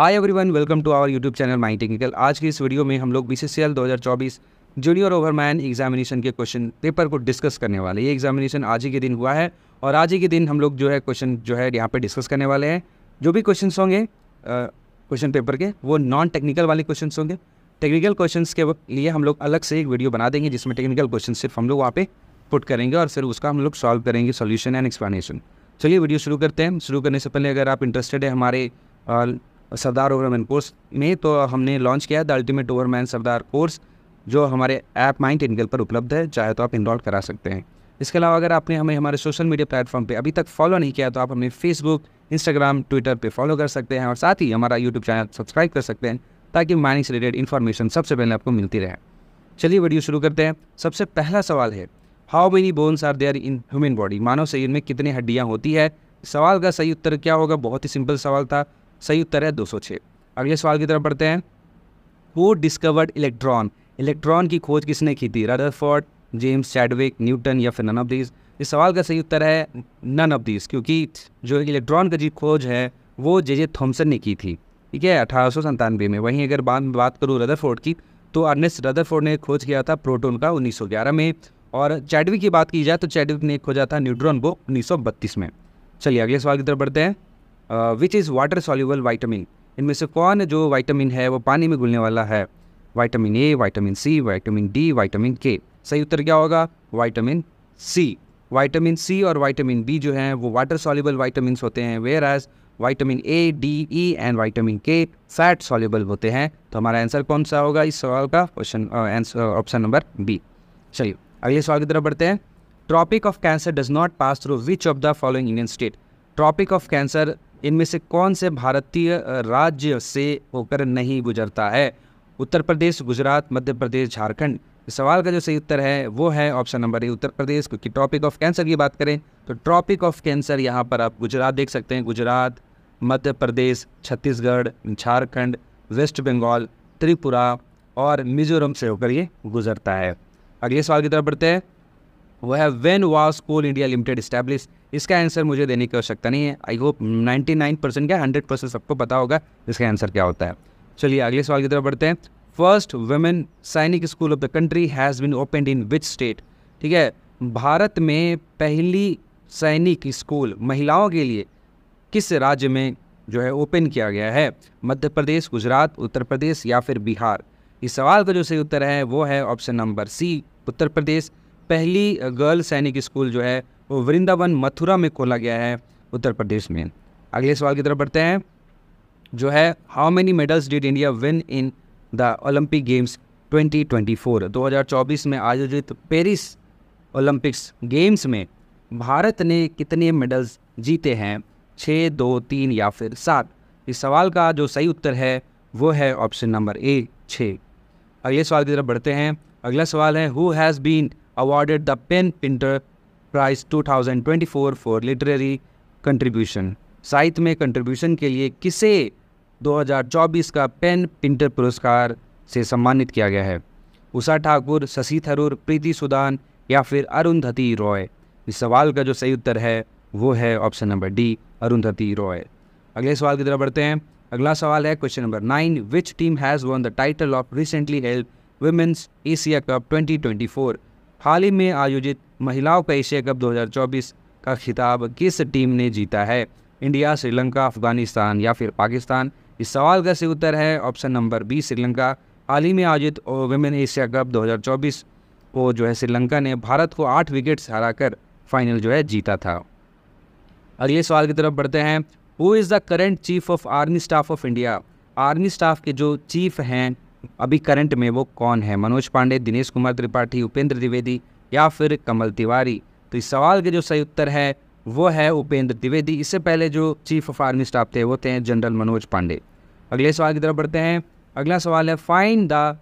Hi everyone welcome to our YouTube channel my technical आज की इस वीडियो में हम लोग बी सी सी एल दो हज़ार चौबीस जूनियर ओवरमैन एग्जामिनेशन के क्वेश्चन पेपर को डिस्कस करने वाले ये एग्जामिनेशन आज ही के दिन हुआ है और आज ही के दिन हम लोग जो है क्वेश्चन जो है यहाँ पे डिस्कस करने वाले हैं जो भी क्वेश्चन होंगे क्वेश्चन पेपर के वो नॉन टेक्निकल वाले क्वेश्चन होंगे टेक्निकल क्वेश्चन के लिए हम लोग अलग से एक वीडियो बना देंगे जिसमें टेक्निकल क्वेश्चन सिर्फ हम लोग वहाँ पे पुट करेंगे और फिर उसका हम लोग सॉल्व करेंगे सोल्यूशन एंड एक्सप्लेनेशन चलिए वीडियो शुरू करते हैं शुरू करने से पहले अगर आप इंटरेस्टेड है हमारे सरदार ओवरमैन कोर्स में तो हमने लॉन्च किया है the ultimate overman Sardar course जो हमारे ऐप माइंड इनगल पर उपलब्ध है चाहे तो आप इनरोल करा सकते हैं इसके अलावा अगर आपने हमें हमारे सोशल मीडिया प्लेटफॉर्म पे अभी तक फॉलो नहीं किया तो आप हमें फेसबुक इंस्टाग्राम ट्विटर पे फॉलो कर सकते हैं और साथ ही हमारा यूट्यूब चैनल सब्सक्राइब कर सकते हैं ताकि माइनिंग से रिलेटेड इन्फॉर्मेशन सबसे पहले आपको मिलती रहे चलिए वीडियो शुरू करते हैं सबसे पहला सवाल है how many bones are there in human body मानव शरीर में कितनी हड्डियाँ होती है सवाल का सही उत्तर क्या होगा बहुत ही सिंपल सवाल था सही उत्तर है 206 अगले सवाल की तरफ बढ़ते हैं वो डिस्कवर्ड इलेक्ट्रॉन इलेक्ट्रॉन की खोज किसने की थी रदरफोर्ड जेम्स चैडविक न्यूटन या फिर नन ऑफ दीज इस सवाल का सही उत्तर है नन ऑफ दीज क्योंकि जो इलेक्ट्रॉन का जी खोज है वो जे जे थॉम्सन ने की थी ठीक है अठारह में वहीं अगर बाद में बात करूँ रदरफोर्ड की तो अर्नेस्ट रदरफोर्ड ने खोज किया था प्रोटोन का 1911 में और चैडविक की बात की जाए तो चैडविक ने खोजा था न्यूट्रॉन को 1932 में चलिए अगले सवाल की तरफ बढ़ते हैं which is water soluble vitamin इनमें से कौन जो वाइटामिन है वो पानी में घुलने वाला है vitamin A vitamin C vitamin D vitamin K सही उत्तर क्या होगा वाइटामिन सी वाइटामिन सी और वाइटामिन बी जो हैं वो वाटर सॉल्यूबल वाइटामिन होते हैं whereas vitamin A D E and vitamin K fat soluble होते हैं तो हमारा आंसर कौन सा होगा इस सवाल का question answer option number B चलिए अगले सवाल की तरफ बढ़ते हैं tropic of cancer does not pass through which of the following Indian state tropic of cancer इनमें से कौन से भारतीय राज्य से होकर नहीं गुजरता है उत्तर प्रदेश गुजरात मध्य प्रदेश झारखंड सवाल का जो सही उत्तर है वो है ऑप्शन नंबर ए उत्तर प्रदेश क्योंकि ट्रॉपिक ऑफ कैंसर की बात करें तो ट्रॉपिक ऑफ कैंसर यहाँ पर आप गुजरात देख सकते हैं गुजरात मध्य प्रदेश छत्तीसगढ़ झारखंड वेस्ट बंगाल त्रिपुरा और मिजोरम से होकर ये गुजरता है अगले सवाल की तरफ बढ़ते हैं वह है when was Coal India Limited establish इसका आंसर मुझे देने की आवश्यकता नहीं है आई होप 99 परसेंट क्या 100 परसेंट सबको पता होगा इसका आंसर क्या होता है चलिए अगले सवाल की तरफ बढ़ते हैं first women Sainik school of the country has been open in which state ठीक है भारत में पहली सैनिक स्कूल महिलाओं के लिए किस राज्य में जो है ओपन किया गया है मध्य प्रदेश गुजरात उत्तर प्रदेश या फिर बिहार इस सवाल का जो सही उत्तर है वो है ऑप्शन नंबर सी उत्तर प्रदेश पहली गर्ल सैनिक स्कूल जो है वो वृंदावन मथुरा में खोला गया है उत्तर प्रदेश में अगले सवाल की तरफ बढ़ते हैं जो है how many medals did India win in the Olympic games 2024 2024 में आयोजित पेरिस ओलंपिक्स गेम्स में भारत ने कितने मेडल्स जीते हैं छः दो तीन या फिर सात इस सवाल का जो सही उत्तर है वो है ऑप्शन नंबर ए छः अगले सवाल की तरफ बढ़ते हैं अगला सवाल है who has been awarded the Pen Pinter Prize 2024 for literary contribution साहित्य में कंट्रीब्यूशन के लिए किसे 2024 का पेन पिंटर पुरस्कार से सम्मानित किया गया है उषा ठाकुर शशि थरूर प्रीति सुदान या फिर अरुंधति रॉय इस सवाल का जो सही उत्तर है वो है option number D Arundhati Roy अगले सवाल की तरफ बढ़ते हैं अगला सवाल है question number nine which team has won the title of recently held women's Asia Cup 2024 हाल ही में आयोजित महिलाओं का एशिया कप 2024 का खिताब किस टीम ने जीता है इंडिया श्रीलंका अफगानिस्तान या फिर पाकिस्तान इस सवाल का सही उत्तर है ऑप्शन नंबर बी श्रीलंका हाल ही में आयोजित वुमेन एशिया कप 2024 को जो है श्रीलंका ने भारत को आठ विकेट से कर फाइनल जो है जीता था अगले सवाल की तरफ बढ़ते हैं who is the current chief of army staff of India army staff के जो चीफ हैं अभी करंट में वो कौन है मनोज पांडे दिनेश कुमार त्रिपाठी उपेंद्र द्विवेदी या फिर कमल तिवारी तो इस सवाल के जो सही उत्तर है वो है उपेंद्र द्विवेदी इससे पहले जो चीफ ऑफ आर्मी स्टाफ थे वो थे जनरल मनोज पांडे अगले सवाल की तरफ बढ़ते हैं अगला सवाल है find the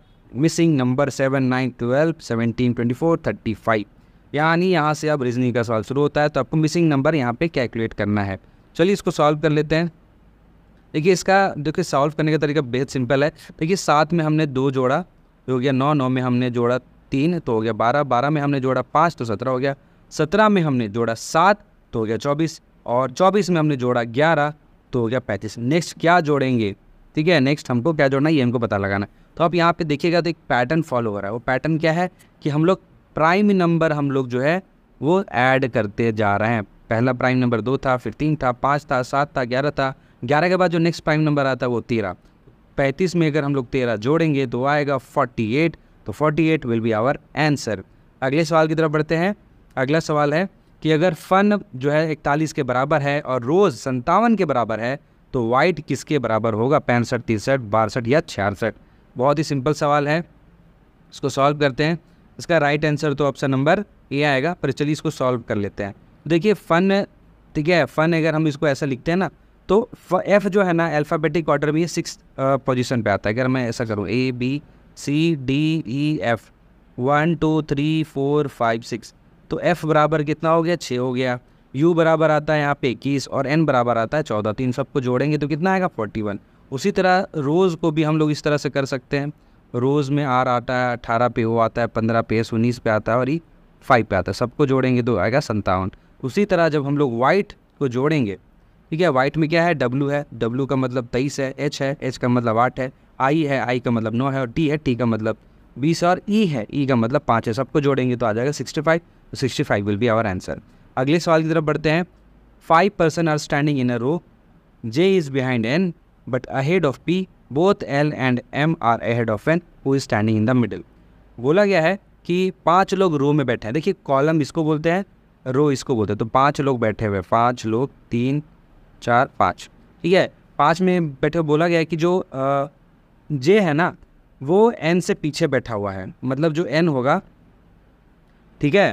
missing number seven nine twelve seventeen twenty four thirty five यानी यहाँ से अब रीजनिंग का सवाल शुरू होता है तो आपको मिसिंग नंबर यहाँ पे कैलकुलेट करना है चलिए इसको सॉल्व कर लेते हैं देखिए इसका देखिए सॉल्व करने का तरीका बेहद सिंपल है देखिए सात में हमने दो जोड़ा हो गया नौ नौ में हमने जोड़ा तीन तो हो गया बारह बारह में हमने जोड़ा पाँच तो सत्रह हो गया सत्रह में हमने जोड़ा सात तो हो गया चौबीस और चौबीस में हमने जोड़ा ग्यारह तो हो गया पैंतीस नेक्स्ट क्या जोड़ेंगे ठीक है नेक्स्ट हमको क्या जोड़ना है ये हमको पता लगाना तो आप यहाँ पे देखिएगा तो एक पैटर्न फॉलो हो रहा है वो पैटर्न क्या है कि हम लोग प्राइम नंबर हम लोग जो है वो ऐड करते जा रहे हैं पहला प्राइम नंबर दो था फिर तीन था पाँच था सात था ग्यारह था ग्यारह के बाद जो नेक्स्ट प्राइम नंबर आता है वो तेरह पैंतीस में अगर हम लोग तेरह जोड़ेंगे तो आएगा फोर्टी एट तो forty eight will be our answer अगले सवाल की तरफ बढ़ते हैं अगला सवाल है कि अगर फन जो है इकतालीस के बराबर है और रोज़ संतावन के बराबर है तो वाइट किसके बराबर होगा पैंसठ तिरसठ बासठ या छियासठ बहुत ही सिंपल सवाल है इसको सॉल्व करते हैं इसका राइट आंसर तो ऑप्शन नंबर ए आएगा पर चलिए इसको सॉल्व कर लेते हैं देखिए फ़न ठीक है फ़न अगर हम इसको ऐसा लिखते हैं ना तो एफ जो है ना अल्फ़ाबेटिक ऑर्डर में ये सिक्स पोजीशन uh, पे आता है अगर मैं ऐसा करूँ A B C D E F one two three four five six तो एफ बराबर कितना हो गया छः हो गया यू बराबर आता है यहाँ पे इक्कीस और एन बराबर आता है चौदह तो इन सबको जोड़ेंगे तो कितना आएगा फोर्टी वन उसी तरह रोज़ को भी हम लोग इस तरह से कर सकते हैं रोज़ में आर आता है अठारह पे ओ आता है पंद्रह पे एस उन्नीस पे आता है और ई फाइव पे आता है सबको जोड़ेंगे तो आएगा संतावन उसी तरह जब हम लोग वाइट को जोड़ेंगे ठीक है वाइट में क्या है डब्लू है डब्लू का मतलब तेईस है एच है एच का मतलब आठ है आई है आई का मतलब नौ है और टी है टी का मतलब बीस और ई e है ई e का मतलब पाँच है सबको जोड़ेंगे तो आ जाएगा सिक्सटी फाइव तो sixty five will be our answer अगले सवाल की तरफ बढ़ते हैं five person are standing in a row J is behind N but ahead of P both L and M are ahead of N who is standing in the middle बोला गया है कि पाँच लोग रो में बैठे हैं देखिए कॉलम इसको बोलते हैं रो इसको बोलते हैं तो पाँच लोग बैठे हुए पाँच लोग तीन चार पाँच ठीक है पाँच में बैठे बोला गया है कि जो जे है ना वो एन से पीछे बैठा हुआ है मतलब जो एन होगा ठीक है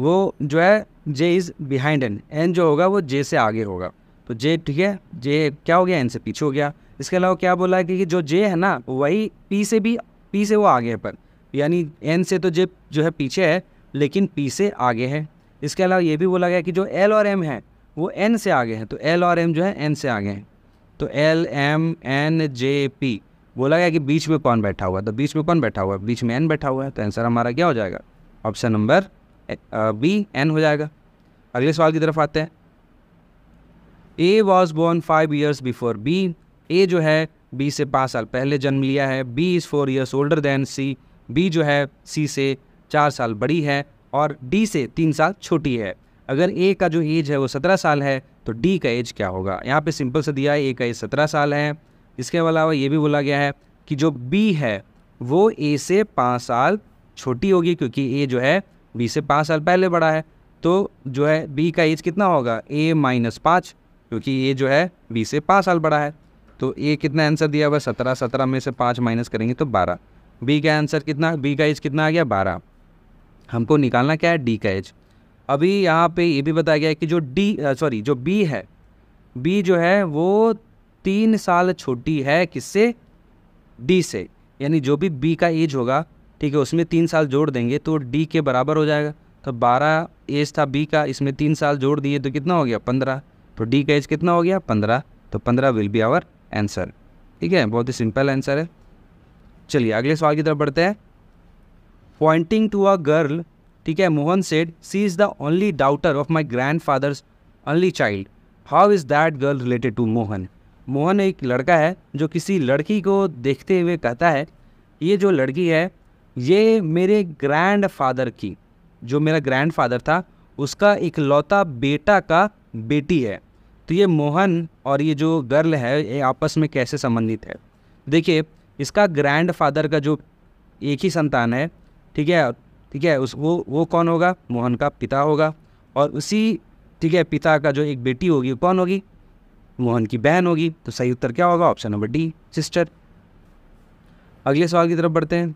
वो जो है J is behind N N जो होगा वो जे से आगे होगा तो जे ठीक है जे क्या हो गया एन से पीछे हो गया इसके अलावा क्या बोला है कि जो जे है ना वही पी से भी पी से वो आगे है पर यानी एन से तो जे जो है पीछे है लेकिन पी से आगे है इसके अलावा ये भी बोला गया कि जो एल और एम है वो एन से आगे हैं तो एल और एम जो है एन से आगे हैं तो L M N J P बोला गया कि बीच में कौन बैठा हुआ है तो बीच में कौन बैठा हुआ है बीच में एन बैठा हुआ है तो आंसर हमारा क्या हो जाएगा ऑप्शन नंबर बी एन हो जाएगा अगले सवाल की तरफ आते हैं A was born five years before B A जो है बी से पाँच साल पहले जन्म लिया है B is four years older than C B जो है सी से चार साल बड़ी है और डी से तीन साल छोटी है अगर ए का जो एज है वो सत्रह साल है तो डी का एज क्या होगा यहाँ पे सिंपल से दिया है ए का एज सत्रह साल है इसके अलावा ये भी बोला गया है कि जो बी है वो ए से पाँच साल छोटी होगी क्योंकि ए जो है बी से पाँच साल पहले बड़ा है तो जो है बी का एज कितना होगा ए माइनस पाँच क्योंकि ए जो है बी से पाँच साल बड़ा है तो ए कितना आंसर दिया हुआ सत्रह सत्रह में से पाँच माइनस करेंगे तो बारह बी का आंसर कितना बी का एज कितना आ गया बारह हमको निकालना क्या है डी का एज अभी यहाँ पे ये भी बताया गया है कि जो डी सॉरी जो बी है बी जो है वो तीन साल छोटी है किससे डी से यानी जो भी बी का एज होगा ठीक है उसमें तीन साल जोड़ देंगे तो डी के बराबर हो जाएगा तो बारह एज था बी का इसमें तीन साल जोड़ दिए तो कितना हो गया पंद्रह तो डी का एज कितना हो गया पंद्रह तो पंद्रह विल बी आवर आंसर ठीक है बहुत ही सिंपल आंसर है चलिए अगले सवाल की तरफ बढ़ते हैं पॉइंटिंग टू अ गर्ल ठीक है Mohan said C is the only daughter of my grandfather's only child how is that girl related to Mohan Mohan एक लड़का है जो किसी लड़की को देखते हुए कहता है ये जो लड़की है ये मेरे ग्रैंड फादर की जो मेरा ग्रैंड फादर था उसका इकलौता बेटा का बेटी है तो ये मोहन और ये जो गर्ल है ये आपस में कैसे संबंधित है देखिए इसका ग्रैंड फादर का जो एक ही संतान है ठीक है ठीक है उस वो वो कौन होगा मोहन का पिता होगा और उसी ठीक है पिता का जो एक बेटी होगी वो कौन होगी मोहन की बहन होगी तो सही उत्तर क्या होगा ऑप्शन नंबर डी सिस्टर अगले सवाल की तरफ बढ़ते हैं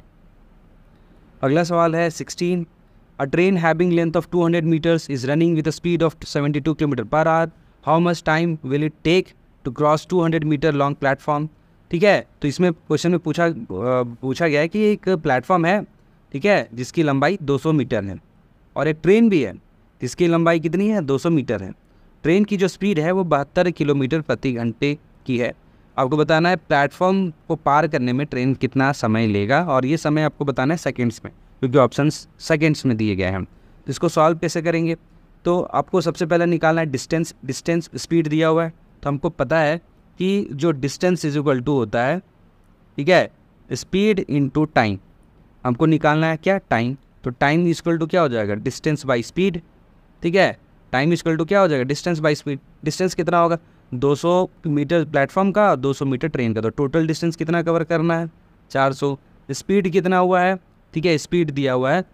अगला सवाल है sixteen a train having length of 200 metres is running with speed of 72 kilometre per hour how much time will it take to cross 200 metre long platform ठीक है तो इसमें क्वेश्चन में पूछा पूछा गया है कि एक प्लेटफॉर्म है ठीक है जिसकी लंबाई 200 मीटर है और एक ट्रेन भी है जिसकी लंबाई कितनी है 200 मीटर है ट्रेन की जो स्पीड है वो बहत्तर किलोमीटर प्रति घंटे की है आपको बताना है प्लेटफॉर्म को पार करने में ट्रेन कितना समय लेगा और ये समय आपको बताना है सेकेंड्स में क्योंकि ऑप्शन सेकेंड्स में दिए गए हैं तो इसको सॉल्व कैसे करेंगे तो आपको सबसे पहले निकालना है डिस्टेंस डिस्टेंस स्पीड दिया हुआ है तो हमको पता है कि जो डिस्टेंस इज इक्वल टू होता है ठीक है स्पीड इंटू टाइम हमको निकालना है क्या टाइम तो टाइम इजकल टू क्या हो जाएगा डिस्टेंस बाई स्पीड ठीक है टाइम इजकल टू क्या हो जाएगा डिस्टेंस बाई स्पीड डिस्टेंस कितना होगा 200 मीटर प्लेटफॉर्म का और 200 मीटर ट्रेन का तो टोटल डिस्टेंस कितना कवर करना है 400 स्पीड कितना हुआ है ठीक है स्पीड दिया हुआ है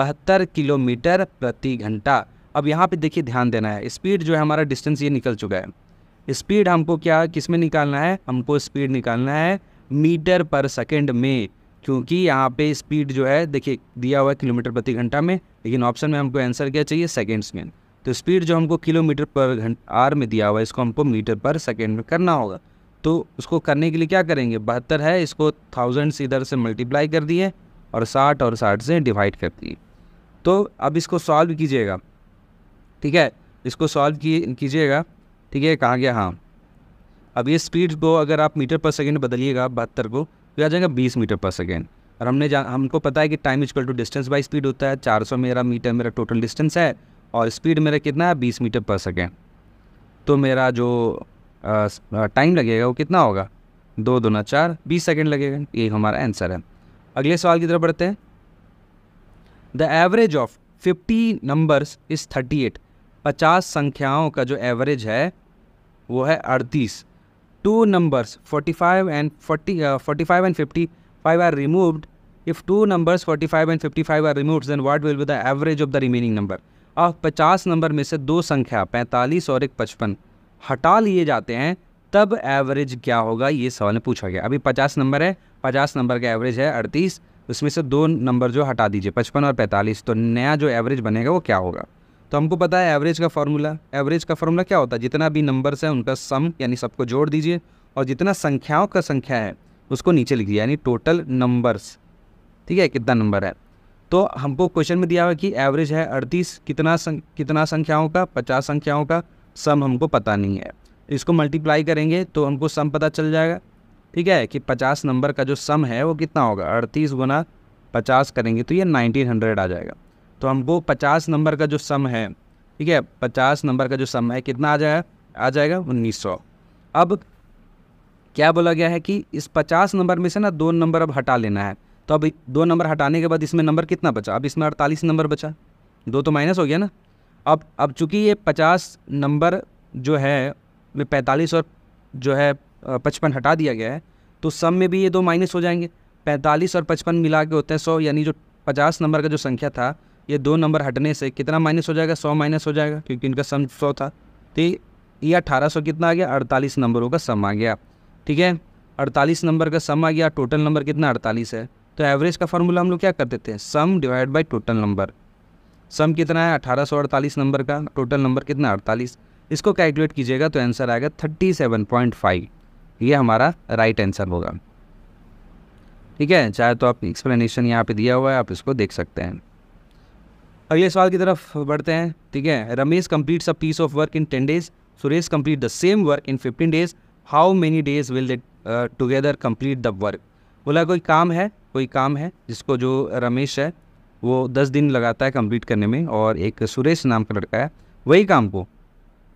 बहत्तर किलोमीटर प्रति घंटा अब यहाँ पे देखिए ध्यान देना है स्पीड जो है हमारा डिस्टेंस ये निकल चुका है स्पीड हमको क्या किस में निकालना है हमको स्पीड निकालना है मीटर पर सेकेंड में क्योंकि यहाँ पे स्पीड जो है देखिए दिया हुआ है किलोमीटर प्रति घंटा में लेकिन ऑप्शन में हमको आंसर क्या चाहिए सेकेंड्स में तो स्पीड जो हमको किलोमीटर पर घंटा आर में दिया हुआ है इसको हमको मीटर पर सेकेंड में करना होगा तो उसको करने के लिए क्या करेंगे बहत्तर है इसको थाउजेंड्स इधर से मल्टीप्लाई कर दिए और साठ और साठ से डिवाइड कर दिए तो अब इसको सॉल्व कीजिएगा ठीक है इसको सॉल्व कीजिएगा ठीक है कहाँ गया हाँ अब ये स्पीड को अगर आप मीटर पर सेकेंड बदलिएगा बहत्तर को तो आ जाएगा बीस मीटर पर सेकेंड और हमने जा हमको पता है कि time is equal to distance by speed होता है चार सौ मेरा मीटर मेरा टोटल डिस्टेंस है और स्पीड मेरा कितना है बीस मीटर पर सेकेंड तो मेरा जो टाइम लगेगा वो कितना होगा दो दो ना चार बीस सेकेंड लगेगा ये हमारा आंसर है अगले सवाल की तरफ बढ़ते हैं the average of fifty numbers is thirty eight पचास संख्याओं का जो एवरेज है वो है अड़तीस two numbers 45 and 40, uh, 45 and 55 are removed, if two numbers 45 and 55 are removed, then what will be the average of the remaining number? अब 50 number में से दो संख्या 45 और एक 55 हटा लिए जाते हैं तब एवरेज क्या होगा ये सवाल में पूछा गया अभी 50 नंबर है 50 नंबर का एवरेज है 38 उसमें से दो नंबर जो हटा दीजिए 55 और 45 तो नया जो एवरेज बनेगा वो क्या होगा तो हमको पता है एवरेज का फार्मूला एवरेज का फार्मूला क्या होता है जितना भी नंबर्स हैं उनका सम यानी सबको जोड़ दीजिए और जितना संख्याओं का संख्या है उसको नीचे लिख दीजिए यानी टोटल नंबर्स ठीक है कितना नंबर है तो हमको क्वेश्चन में दिया हुआ कि एवरेज है अड़तीस कितना सं, कितना संख्याओं का पचास संख्याओं का सम हमको पता नहीं है इसको मल्टीप्लाई करेंगे तो हमको सम पता चल जाएगा ठीक है कि पचास नंबर का जो सम है वो कितना होगा अड़तीस गुना पचास करेंगे तो ये नाइनटीन हंड्रेड आ जाएगा तो हमको पचास नंबर का जो सम है ठीक है पचास नंबर का जो सम है कितना आ जाएगा आ जाएगा उन्नीस सौ अब क्या बोला गया है कि इस पचास नंबर में से ना दो नंबर अब हटा लेना है तो अब दो नंबर हटाने के बाद इसमें नंबर कितना बचा अब इसमें अड़तालीस नंबर बचा दो तो माइनस हो गया ना अब अब चूंकि ये पचास नंबर जो है में पैंतालीस और जो है पचपन हटा दिया गया है तो सम में भी ये दो माइनस हो जाएंगे पैंतालीस और पचपन मिला के होते हैं सौ यानी जो पचास नंबर का जो संख्या था ये दो नंबर हटने से कितना माइनस हो जाएगा सौ माइनस हो जाएगा क्योंकि इनका सम सौ था तो ये अठारह सौ कितना आ गया अड़तालीस नंबरों का सम आ गया ठीक है अड़तालीस नंबर का सम आ गया टोटल नंबर कितना अड़तालीस है तो एवरेज का फार्मूला हम लोग क्या कर देते हैं sum divide by total number sum कितना है अठारह सौ अड़तालीस नंबर का टोटल नंबर कितना अड़तालीस इसको कैलकुलेट कीजिएगा तो आंसर आएगा थर्टी सेवन पॉइंट फाइव ये हमारा राइट आंसर होगा ठीक है चाहे तो आप एक्सप्लेनेशन यहाँ पे दिया हुआ है आप इसको देख सकते हैं अगले सवाल की तरफ बढ़ते हैं ठीक है Ramesh completes a piece of work in ten days Suresh complete the same work in fifteen days how many days will they together complete the work बोला कोई काम है कोई काम है जिसको जो रमेश है वो दस दिन लगाता है कंप्लीट करने में और एक सुरेश नाम का लड़का है वही काम को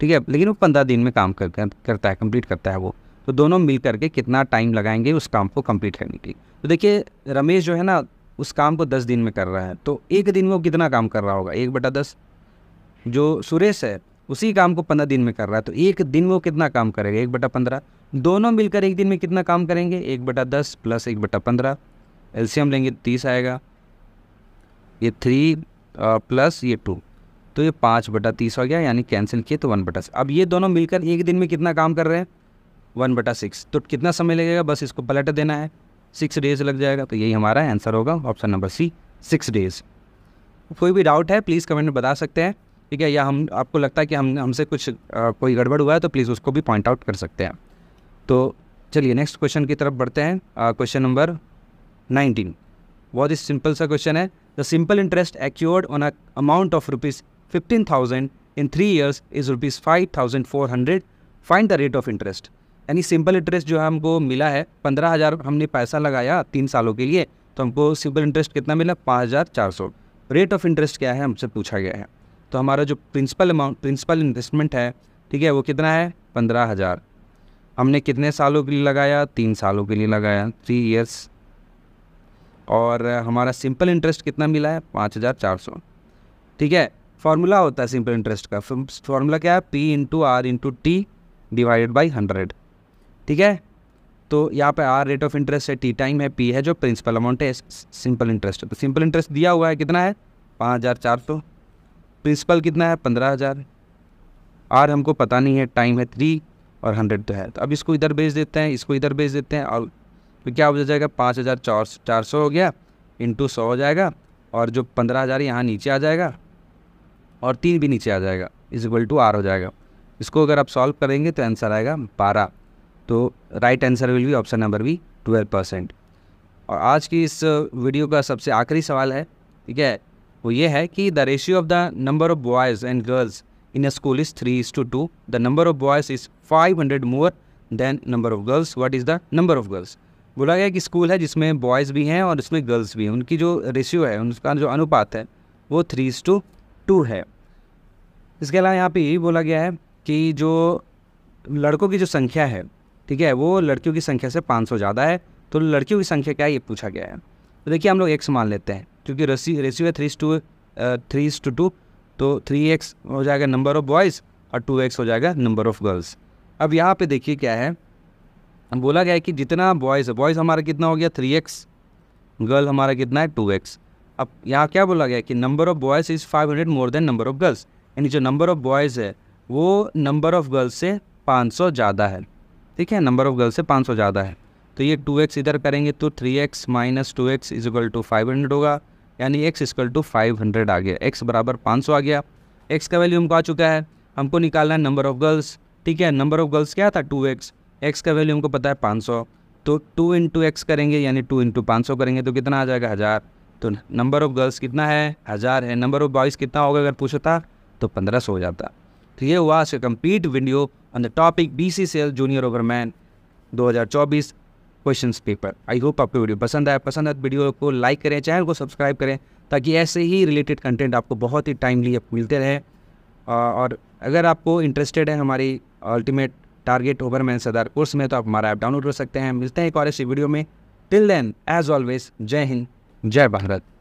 ठीक है लेकिन वो पंद्रह दिन में काम कर, करता है कंप्लीट करता है वो तो दोनों मिल करके कितना टाइम लगाएंगे उस काम को कंप्लीट करने के लिए तो देखिए रमेश जो है ना उस काम को दस दिन में कर रहा है तो एक दिन में वो कितना काम कर रहा होगा एक बटा दस जो सुरेश है उसी काम को पंद्रह दिन में कर रहा है तो एक दिन वो कितना काम करेगा एक बटा पंद्रह दोनों मिलकर एक दिन में कितना काम करेंगे एक बटा दस प्लस एक बटा पंद्रह एल्शियम लेंगे तो तीस आएगा ये थ्री प्लस ये टू तो ये पाँच बटा तीस हो गया यानी कैंसिल किए तो वन बटा अब ये दोनों मिलकर एक दिन में कितना काम कर रहे हैं वन बटा सिक्स तो कितना समय लगेगा बस इसको पलट देना है सिक्स डेज लग जाएगा तो यही हमारा आंसर होगा option number C six days कोई भी डाउट है प्लीज़ कमेंट में बता सकते हैं ठीक है या हम आपको लगता है कि हम हमसे कुछ आ, कोई गड़बड़ हुआ है तो प्लीज़ उसको भी पॉइंट आउट कर सकते हैं तो चलिए नेक्स्ट क्वेश्चन की तरफ बढ़ते हैं क्वेश्चन नंबर नाइनटीन बहुत ही सिंपल सा क्वेश्चन है the simple interest accured on amount of rupees fifteen thousand in three years is rupees five thousand four hundred find the rate of interest यानी simple interest जो है हमको मिला है पंद्रह हज़ार हमने पैसा लगाया तीन सालों के लिए तो हमको सिंपल इंटरेस्ट कितना मिला पाँच हज़ार चार सौ रेट ऑफ इंटरेस्ट क्या है हमसे पूछा गया है तो हमारा जो प्रिंसिपल अमाउंट प्रिंसिपल इन्वेस्टमेंट है ठीक है वो कितना है पंद्रह हज़ार हमने कितने सालों के लिए लगाया तीन सालों के लिए लगाया थ्री ईयर्स और हमारा सिंपल इंटरेस्ट कितना मिला है पाँच हज़ार चार सौ ठीक है फार्मूला होता है सिंपल इंटरेस्ट का फॉर्मूला क्या है P into R into T divided by hundred ठीक है तो यहाँ पे आर रेट ऑफ इंटरेस्ट है टी टाइम है पी है जो प्रिंसिपल अमाउंट है सिंपल इंटरेस्ट है तो सिंपल इंटरेस्ट दिया हुआ है कितना है पाँच हज़ार चार सौ प्रिंसिपल कितना है पंद्रह हज़ार आर हमको पता नहीं है टाइम है थ्री और हंड्रेड तो है तो अब इसको इधर भेज देते हैं इसको इधर भेज देते हैं और तो क्या हो जाएगा पाँच हज़ार चार चार सौ हो गया इंटू सौ हो जाएगा और जो पंद्रह हज़ार यहाँ नीचे आ जाएगा और तीन भी नीचे आ जाएगा इज इक्वल टू आर हो जाएगा इसको अगर आप सॉल्व करेंगे तो आंसर आएगा बारह तो राइट आंसर विल भी option number B twelve percent और आज की इस वीडियो का सबसे आखिरी सवाल है ठीक है वो ये है कि the ratio of the number of boys and girls in a school is three is two to the number of boys is five hundred more than number of girls what is the number of girls बोला गया कि school है जिसमें boys भी हैं और इसमें girls भी हैं उनकी जो रेशियो है उनका जो अनुपात है वो थ्री इज़ टू टू है इसके अलावा यहाँ पे ये बोला गया है कि जो लड़कों की जो संख्या है ठीक है वो लड़कियों की संख्या से पाँच ज़्यादा है तो लड़कियों की संख्या क्या है ये पूछा गया है तो देखिए हम लोग एक्स मान लेते हैं क्योंकि रेसी रेसियो है three two three to two तो थ्री एक्स हो जाएगा नंबर ऑफ़ बॉयज़ और टू एक्स हो जाएगा नंबर ऑफ़ गर्ल्स अब यहाँ पे देखिए क्या है हम बोला गया है कि जितना बॉयज़ है बॉयज़ हमारा कितना हो गया थ्री एक्स गर्ल हमारा कितना है टू एक्स अब यहाँ क्या बोला गया कि number of boys is five hundred more than number of girls यानी जो नंबर ऑफ़ बॉयज़ है वो नंबर ऑफ़ गर्ल्स से पाँच सौ ज़्यादा है ठीक है नंबर ऑफ़ गर्ल्स से पाँच सौ ज़्यादा है तो ये टू एक्स इधर करेंगे तो three x minus two x equal two five hundred होगा यानी x equal two five hundred आ गया एक्स बराबर पाँच सौ आ गया एक्स का वैल्यू हमको आ चुका है हमको निकालना है नंबर ऑफ़ गर्ल्स ठीक है नंबर ऑफ़ गर्ल्स क्या था टू एक्स एक्स का वैल्यू हमको पता है पाँच सौ तो टू इंटू एक्स करेंगे यानी टू इंटू पाँच सौ करेंगे तो कितना आ जाएगा हज़ार तो नंबर ऑफ़ गर्ल्स कितना है हज़ार है नंबर ऑफ़ बॉयज़ कितना होगा अगर पूछता तो पंद्रह सौ हो जाता तो ये हुआ आज का complete video on the topic B C C L junior overman 2024 question paper I hope आपको वीडियो पसंद आया पसंद आया वीडियो तो को लाइक करें चैनल को सब्सक्राइब करें ताकि ऐसे ही रिलेटेड कंटेंट आपको बहुत ही टाइमली मिलते रहे और अगर आपको इंटरेस्टेड है हमारी अल्टीमेट टारगेट ओवरमैन सदार कोर्स में तो आप हमारा ऐप डाउनलोड कर सकते हैं मिलते हैं एक और ऐसी वीडियो में टिल देन एज ऑलवेज जय हिंद जय भारत